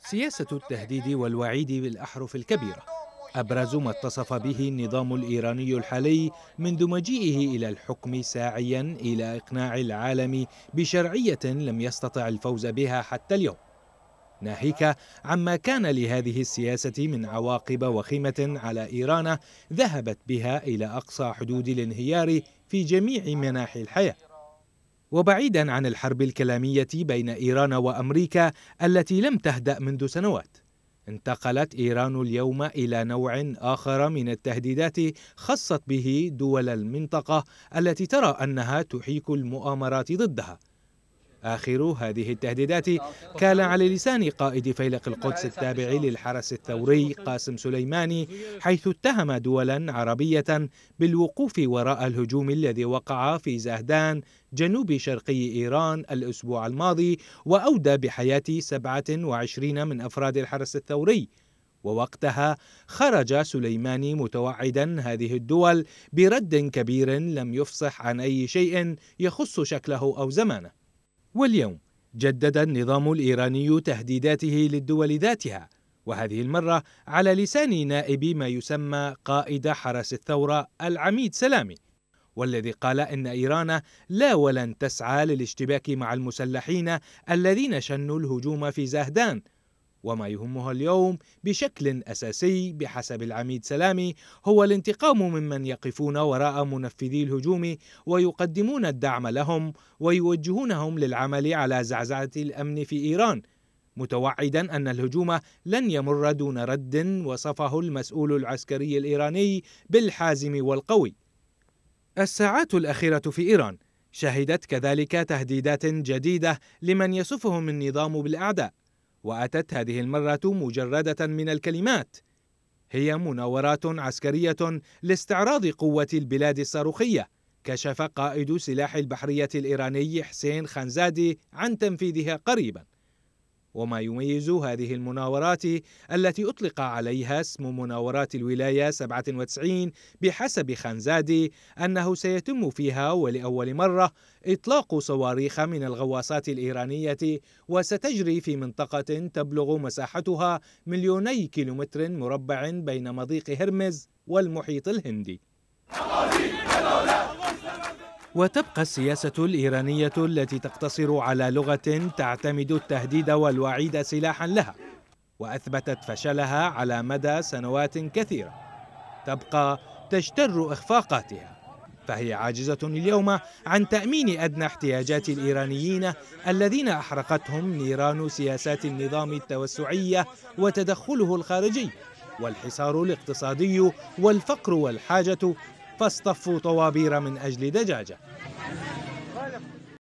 سياسة التهديد والوعيد بالأحرف الكبيرة أبرز ما اتصف به النظام الإيراني الحالي منذ مجيئه إلى الحكم ساعيا إلى إقناع العالم بشرعية لم يستطع الفوز بها حتى اليوم ناهيك عما كان لهذه السياسة من عواقب وخيمة على إيران ذهبت بها إلى أقصى حدود الانهيار في جميع مناحي الحياة وبعيدا عن الحرب الكلامية بين إيران وأمريكا التي لم تهدأ منذ سنوات انتقلت إيران اليوم إلى نوع آخر من التهديدات خصت به دول المنطقة التي ترى أنها تحيك المؤامرات ضدها آخر هذه التهديدات كان على لسان قائد فيلق القدس التابع للحرس الثوري قاسم سليماني حيث اتهم دولا عربية بالوقوف وراء الهجوم الذي وقع في زهدان جنوب شرقي إيران الأسبوع الماضي وأودى بحياة 27 من أفراد الحرس الثوري ووقتها خرج سليماني متوعدا هذه الدول برد كبير لم يفصح عن أي شيء يخص شكله أو زمانه واليوم جدد النظام الإيراني تهديداته للدول ذاتها وهذه المرة على لسان نائب ما يسمى قائد حرس الثورة العميد سلامي والذي قال إن إيران لا ولن تسعى للاشتباك مع المسلحين الذين شنوا الهجوم في زهدان وما يهمها اليوم بشكل أساسي بحسب العميد سلامي هو الانتقام ممن يقفون وراء منفذي الهجوم ويقدمون الدعم لهم ويوجهونهم للعمل على زعزعة الأمن في إيران متوعدا أن الهجوم لن يمر دون رد وصفه المسؤول العسكري الإيراني بالحازم والقوي الساعات الأخيرة في إيران شهدت كذلك تهديدات جديدة لمن يصفهم النظام بالأعداء وأتت هذه المرة مجردة من الكلمات هي مناورات عسكرية لاستعراض قوة البلاد الصاروخية كشف قائد سلاح البحرية الإيراني حسين خنزادي عن تنفيذها قريباً وما يميز هذه المناورات التي أطلق عليها اسم مناورات الولاية 97 بحسب خانزادي أنه سيتم فيها ولأول مرة إطلاق صواريخ من الغواصات الإيرانية وستجري في منطقة تبلغ مساحتها مليوني كيلومتر مربع بين مضيق هرمز والمحيط الهندي. وتبقى السياسة الإيرانية التي تقتصر على لغة تعتمد التهديد والوعيد سلاحا لها وأثبتت فشلها على مدى سنوات كثيرة تبقى تجتر إخفاقاتها فهي عاجزة اليوم عن تأمين أدنى احتياجات الإيرانيين الذين أحرقتهم نيران سياسات النظام التوسعية وتدخله الخارجي والحصار الاقتصادي والفقر والحاجة فاصطفوا طوابير من أجل دجاجة